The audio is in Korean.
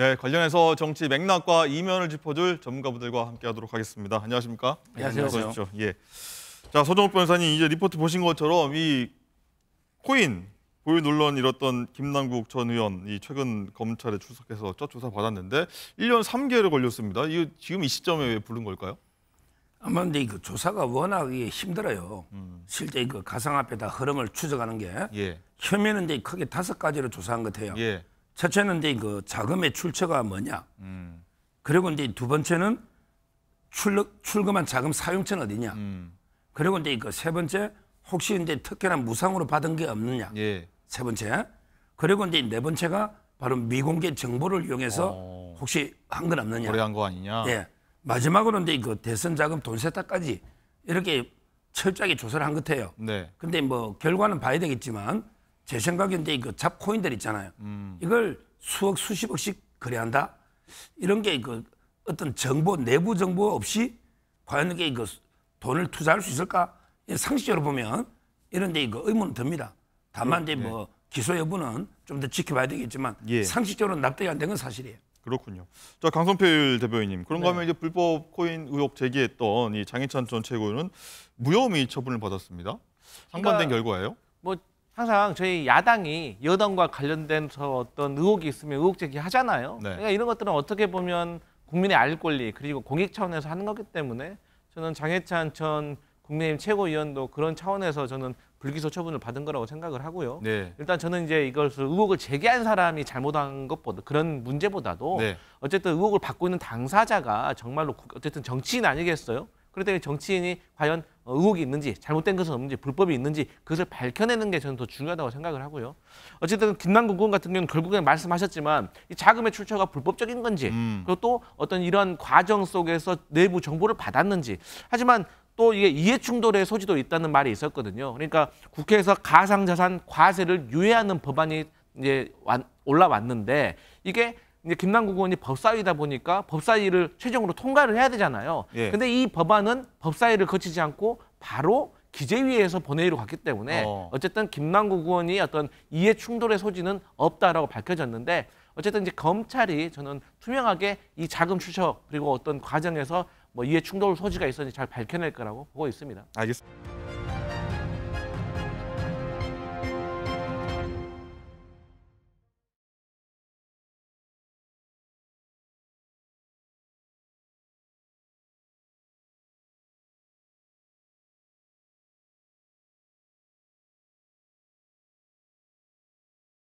네, 관련해서 정치 맥락과 이면을 짚어줄 전문가분들과 함께하도록 하겠습니다. 안녕하십니까? 네, 안녕하세요. 예. 자, 서정욱 변호사님 이제 리포트 보신 것처럼 이 코인 보유 논란 일었던 김남국 전 의원이 최근 검찰에 출석해서 첫 조사 받았는데 1년 3개월 걸렸습니다. 이 지금 이 시점에 왜 부른 걸까요? 아마 근데 그 조사가 워낙 힘들어요. 음. 실제 그 가상화폐 다 흐름을 추적하는 게 예. 혐의는 이제 크게 다섯 가지로 조사한 것 같아요. 예. 첫째는 이제 그 자금의 출처가 뭐냐. 음. 그리고 이제 두 번째는 출력, 출금한 자금 사용처는 어디냐. 음. 그리고 이제 그세 번째 혹시 이제 특혜나 무상으로 받은 게 없느냐. 예. 세 번째. 그리고 이제 네 번째가 바로 미공개 정보를 이용해서 오. 어. 혹시 한 건 없느냐. 거래한 거 아니냐. 예. 마지막으로 이제 그 대선 자금 돈 세탁까지 이렇게 철저하게 조사를 한 것 같아요. 네. 근데 뭐 결과는 봐야 되겠지만 제 생각인데 이거 잡코인들 있잖아요. 음. 이걸 수억 수십억씩 거래한다. 이런 게 그 어떤 정보 내부 정보 없이 과연 이게 그 돈을 투자할 수 있을까? 상식적으로 보면 이런데 이거 의문은 듭니다. 다만 이제 네. 뭐 기소 여부는 좀 더 지켜봐야 되겠지만 예. 상식적으로 납득이 안 된 건 사실이에요. 그렇군요. 자 강성필 대변인님 그런가 네. 하면 네. 이제 불법 코인 의혹 제기했던 이 장해찬 전최고위원 무혐의 처분을 받았습니다. 상반된 그러니까 결과예요. 뭐 항상 저희 야당이 여당과 관련된 어떤 의혹이 있으면 의혹 제기하잖아요. 네. 그러니까 이런 것들은 어떻게 보면 국민의 알 권리 그리고 공익 차원에서 하는 거기 때문에 저는 장해찬 전 국민의힘 최고위원도 그런 차원에서 저는 불기소 처분을 받은 거라고 생각을 하고요. 네. 일단 저는 이제 이것을 의혹을 제기한 사람이 잘못한 것보다 그런 문제보다도 네. 어쨌든 의혹을 받고 있는 당사자가 정말로 어쨌든 정치인 아니겠어요? 그런데 정치인이 과연 어, 의혹이 있는지 잘못된 것은 없는지 불법이 있는지 그것을 밝혀내는 게 저는 더 중요하다고 생각을 하고요. 어쨌든 김남국 의원 같은 경우는 결국에 말씀하셨지만 이 자금의 출처가 불법적인 건지 음. 그리고 또 어떤 이런 과정 속에서 내부 정보를 받았는지 하지만 또 이게 이해 충돌의 소지도 있다는 말이 있었거든요. 그러니까 국회에서 가상자산 과세를 유예하는 법안이 이제 올라왔는데 이게 이제 김남국 의원이 법사위다 보니까 법사위를 최종으로 통과를 해야 되잖아요. 예. 근데 이 법안은 법사위를 거치지 않고 바로 기재위에서 본회의로 갔기 때문에 어. 쨌든 김남국 의원이 어떤 이해 충돌의 소지는 없다라고 밝혀졌는데 어쨌든 이제 검찰이 저는 투명하게 이 자금 추적 그리고 어떤 과정에서 뭐 이해 충돌 소지가 있었는지 잘 밝혀낼 거라고 보고 있습니다. 알겠습니다.